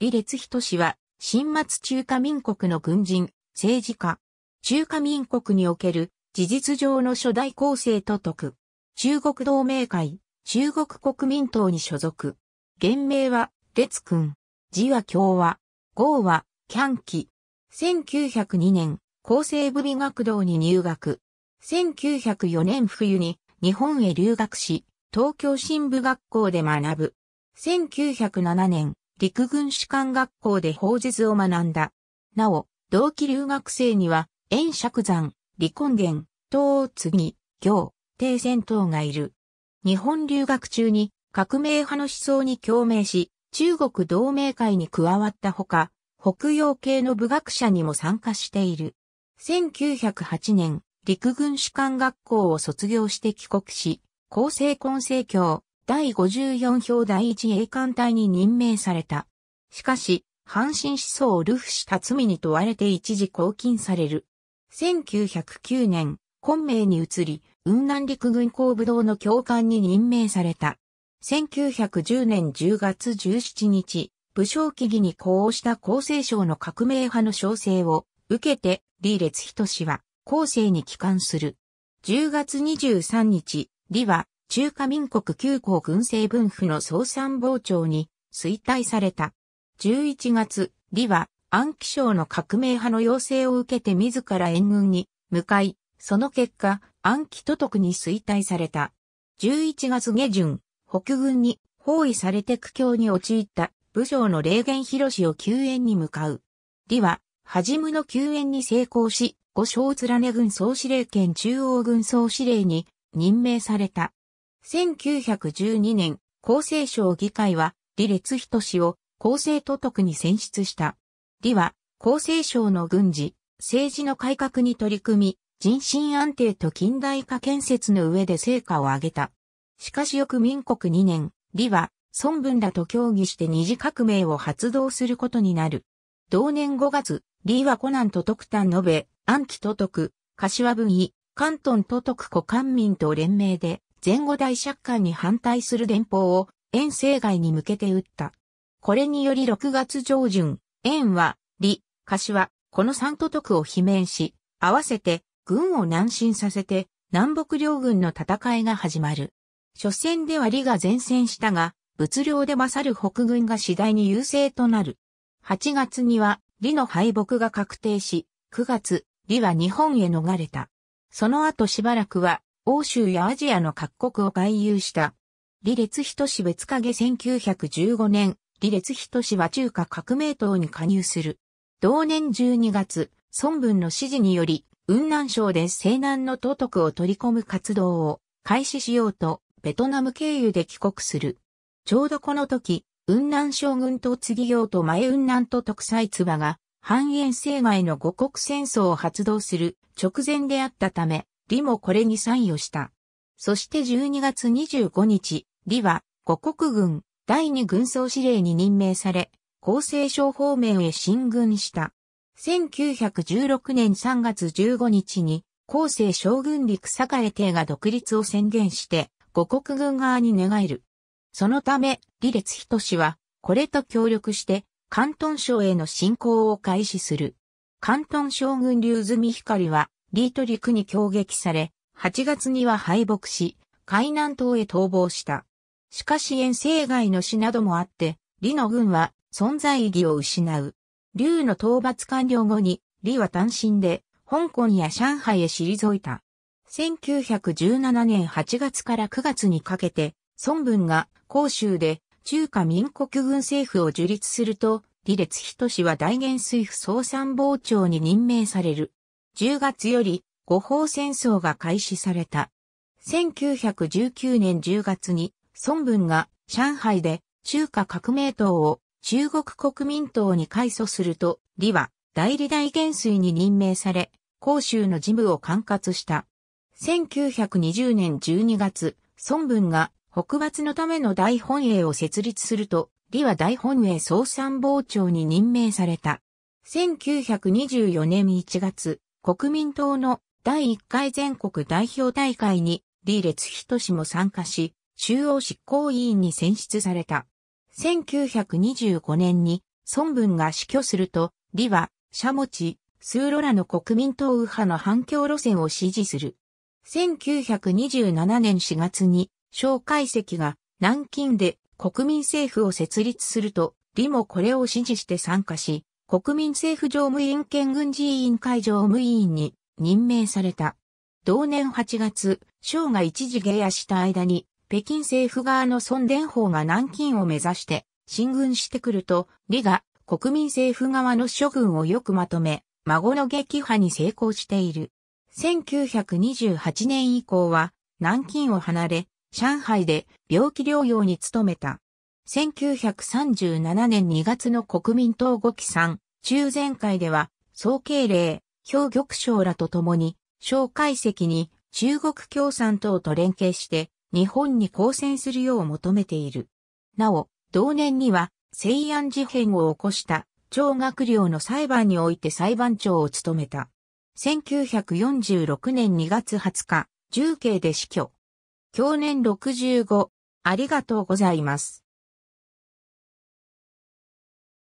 李烈人氏は、新末中華民国の軍人、政治家。中華民国における事実上の初代構成と説く。中国同盟会、中国国民党に所属。原名は、列君。字は共和。号は、キャンキ。1902年、厚生部美学堂に入学。1904年冬に日本へ留学し、東京新部学校で学ぶ。1907年、陸軍士官学校で法術を学んだ。なお、同期留学生には、遠釈山、離婚源、東次、行、帝戦等がいる。日本留学中に革命派の思想に共鳴し、中国同盟会に加わったほか、北洋系の部学者にも参加している。1908年、陸軍士官学校を卒業して帰国し、厚生混成教、第54票第1栄艦隊に任命された。しかし、阪神思想をルフした罪に問われて一時拘禁される。1909年、昆明に移り、雲南陸軍工部堂の教官に任命された。1910年10月17日、武将記義に呼応した厚生省の革命派の召請を受けて、李烈人氏は後世に帰還する。10月23日、李は中華民国旧港軍政分府の総参謀長に衰退された。11月、李は安徽省の革命派の要請を受けて自ら援軍に向かい、その結果、安徽都督に衰退された。11月下旬、北軍に包囲されて苦境に陥った武将の霊源広を救援に向かう。李は、はじむの救援に成功し、五章連軍総司令兼中央軍総司令に任命された。1912年、厚生省議会は、李列人氏を厚生都督に選出した。李は、厚生省の軍事、政治の改革に取り組み、人心安定と近代化建設の上で成果を上げた。しかし翌民国2年、李は、孫文らと協議して二次革命を発動することになる。同年5月、李は湖南都督丹延べ、安記都督、柏文医、関東都督古官民と連名で、前後大借款に反対する電報を円政外に向けて打った。これにより6月上旬、円は、李、柏、この三都督を罷免し、合わせて軍を南進させて南北両軍の戦いが始まる。初戦では李が前線したが、物量で勝る北軍が次第に優勢となる。8月には李の敗北が確定し、9月、李は日本へ逃れた。その後しばらくは欧州やアジアの各国を外遊した。李列人氏別影1915年、李列人氏は中華革命党に加入する。同年12月、孫文の指示により、雲南省で西南の都督を取り込む活動を開始しようと、ベトナム経由で帰国する。ちょうどこの時、雲南将軍と次行と前雲南と特裁唾が、半円生外の五国戦争を発動する直前であったため、李もこれに参与した。そして12月25日、李は五国軍第二軍総司令に任命され、厚生省方面へ進軍した。1916年3月15日に、厚生将軍陸栄帝が独立を宣言して、五国軍側に寝返る。そのため、李列人氏は、これと協力して、関東省への侵攻を開始する。関東将軍竜積光は、リート陸に攻撃され、8月には敗北し、海南島へ逃亡した。しかし遠征外の死などもあって、李の軍は存在意義を失う。劉の討伐完了後に、李は単身で、香港や上海へ退いた。1917年8月から9月にかけて、孫文が広州で中華民国軍政府を樹立すると、李列人氏は大元帥府総参謀長に任命される。10月より五方戦争が開始された。1919年10月に孫文が上海で中華革命党を中国国民党に改組すると、李は代理大元帥に任命され、広州の事務を管轄した。1920年12月、孫文が北伐のための大本営を設立すると、李は大本営総参謀長に任命された。1924年1月、国民党の第1回全国代表大会に、李烈人氏も参加し、中央執行委員に選出された。1925年に、孫文が死去すると、李は、モ持ち、ーロラの国民党右派の反共路線を支持する。1927年4月に、蒋介石が南京で国民政府を設立すると、李もこれを支持して参加し、国民政府常務委員兼軍事委員会常務委員に任命された。同年8月、省が一時下野した間に、北京政府側の孫伝法が南京を目指して進軍してくると、李が国民政府側の諸軍をよくまとめ、孫の撃破に成功している。1928年以降は南京を離れ、上海で病気療養に努めた。1937年2月の国民党後期3、中前会では、総敬礼、表玉省らと共に、小解析に中国共産党と連携して、日本に抗戦するよう求めている。なお、同年には、西安事変を起こした張学良の裁判において裁判長を務めた。1946年2月20日、重慶で死去。去年65、ありがとうございます。